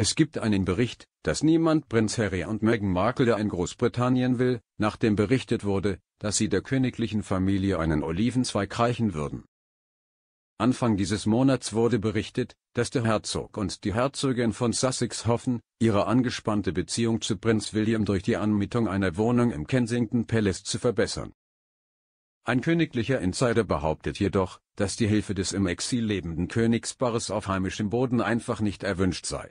Es gibt einen Bericht, dass niemand Prinz Harry und Meghan Markle in Großbritannien will, nachdem berichtet wurde, dass sie der königlichen Familie einen Olivenzweig reichen würden. Anfang dieses Monats wurde berichtet, dass der Herzog und die Herzogin von Sussex hoffen, ihre angespannte Beziehung zu Prinz William durch die Anmietung einer Wohnung im Kensington Palace zu verbessern. Ein königlicher Insider behauptet jedoch, dass die Hilfe des im Exil lebenden Königspaares auf heimischem Boden einfach nicht erwünscht sei.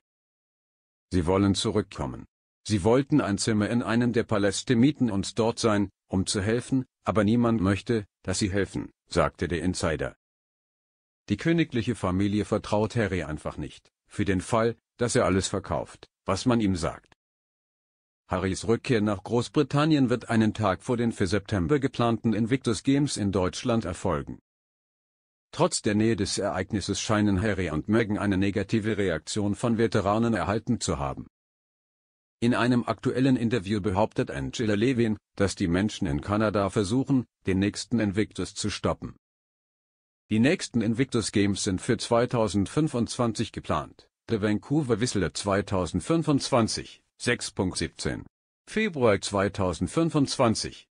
Sie wollen zurückkommen. Sie wollten ein Zimmer in einem der Paläste mieten und dort sein, um zu helfen, aber niemand möchte, dass sie helfen, sagte der Insider. Die königliche Familie vertraut Harry einfach nicht, für den Fall, dass er alles verkauft, was man ihm sagt. Harrys Rückkehr nach Großbritannien wird einen Tag vor den für September geplanten Invictus Games in Deutschland erfolgen. Trotz der Nähe des Ereignisses scheinen Harry und Megan eine negative Reaktion von Veteranen erhalten zu haben. In einem aktuellen Interview behauptet Angela Levin, dass die Menschen in Kanada versuchen, den nächsten Invictus zu stoppen. Die nächsten Invictus Games sind für 2025 geplant. The Vancouver Whistler 2025, 6.17. Februar 2025.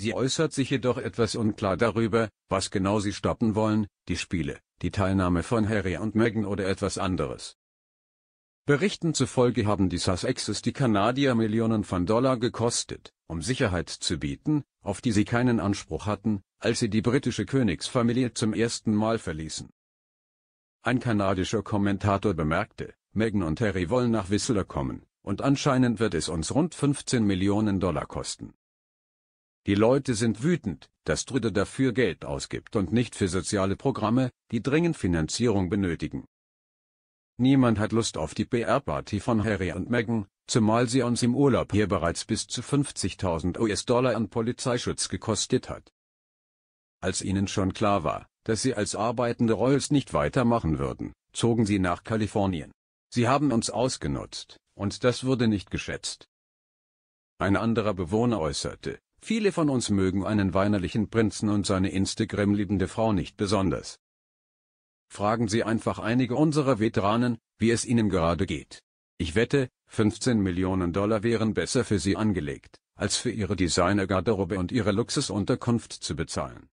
Sie äußert sich jedoch etwas unklar darüber, was genau sie stoppen wollen, die Spiele, die Teilnahme von Harry und Meghan oder etwas anderes. Berichten zufolge haben die Sussexes die Kanadier Millionen von Dollar gekostet, um Sicherheit zu bieten, auf die sie keinen Anspruch hatten, als sie die britische Königsfamilie zum ersten Mal verließen. Ein kanadischer Kommentator bemerkte, Meghan und Harry wollen nach Whistler kommen, und anscheinend wird es uns rund 15 Millionen Dollar kosten. Die Leute sind wütend, dass Trudeau dafür Geld ausgibt und nicht für soziale Programme, die dringend Finanzierung benötigen. Niemand hat Lust auf die PR-Party von Harry und Meghan, zumal sie uns im Urlaub hier bereits bis zu 50.000 US-Dollar an Polizeischutz gekostet hat. Als ihnen schon klar war, dass sie als arbeitende Royals nicht weitermachen würden, zogen sie nach Kalifornien. Sie haben uns ausgenutzt, und das wurde nicht geschätzt. Ein anderer Bewohner äußerte, Viele von uns mögen einen weinerlichen Prinzen und seine Instagram-liebende Frau nicht besonders. Fragen Sie einfach einige unserer Veteranen, wie es ihnen gerade geht. Ich wette, 15 Millionen Dollar wären besser für sie angelegt, als für ihre Designer-Garderobe und ihre Luxusunterkunft zu bezahlen.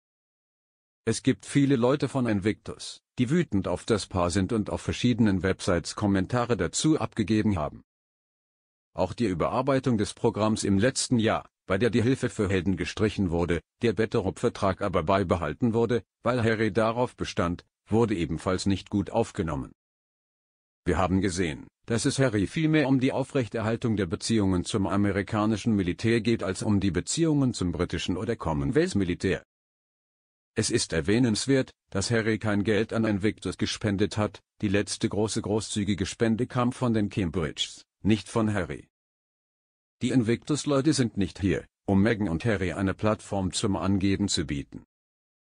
Es gibt viele Leute von Invictus, die wütend auf das Paar sind und auf verschiedenen Websites Kommentare dazu abgegeben haben. Auch die Überarbeitung des Programms im letzten Jahr, bei der die Hilfe für Helden gestrichen wurde, der Betterup-Vertrag aber beibehalten wurde, weil Harry darauf bestand, wurde ebenfalls nicht gut aufgenommen. Wir haben gesehen, dass es Harry vielmehr um die Aufrechterhaltung der Beziehungen zum amerikanischen Militär geht als um die Beziehungen zum britischen oder Commonwealth-Militär. Es ist erwähnenswert, dass Harry kein Geld an Invictus gespendet hat, die letzte große großzügige Spende kam von den Cambridges, nicht von Harry. Die Invictus-Leute sind nicht hier, um Megan und Harry eine Plattform zum Angeben zu bieten.